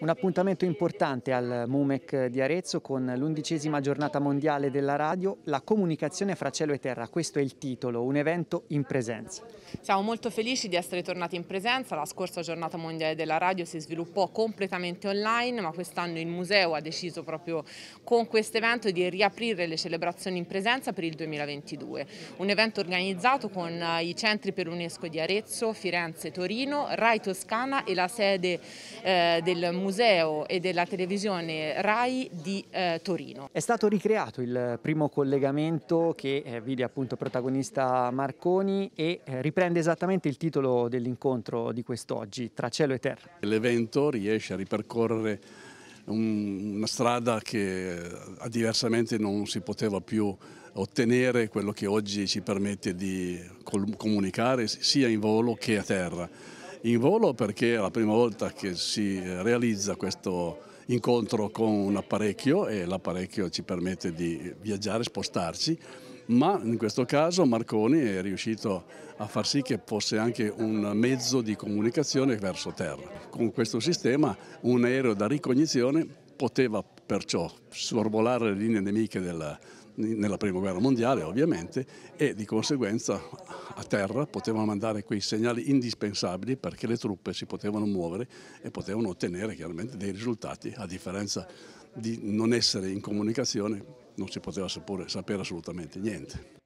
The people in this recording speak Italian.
Un appuntamento importante al MUMEC di Arezzo con l'undicesima giornata mondiale della radio, la comunicazione fra cielo e terra, questo è il titolo, un evento in presenza. Siamo molto felici di essere tornati in presenza, la scorsa giornata mondiale della radio si sviluppò completamente online ma quest'anno il museo ha deciso proprio con questo evento di riaprire le celebrazioni in presenza per il 2022. Un evento organizzato con eh, i centri per l'UNESCO di Arezzo, Firenze, Torino, RAI Toscana e la sede eh, del museo e della televisione RAI di eh, Torino. È stato ricreato il primo collegamento che eh, vide appunto protagonista Marconi e eh, riprende esattamente il titolo dell'incontro di quest'oggi, Tra cielo e terra. L'evento riesce a ripercorrere un, una strada che eh, diversamente non si poteva più ottenere quello che oggi ci permette di comunicare sia in volo che a terra in volo perché è la prima volta che si realizza questo incontro con un apparecchio e l'apparecchio ci permette di viaggiare, spostarci, ma in questo caso Marconi è riuscito a far sì che fosse anche un mezzo di comunicazione verso terra. Con questo sistema un aereo da ricognizione poteva perciò sorvolare le linee nemiche della, nella prima guerra mondiale ovviamente, e di conseguenza a terra potevano mandare quei segnali indispensabili perché le truppe si potevano muovere e potevano ottenere chiaramente dei risultati, a differenza di non essere in comunicazione non si poteva sapere assolutamente niente.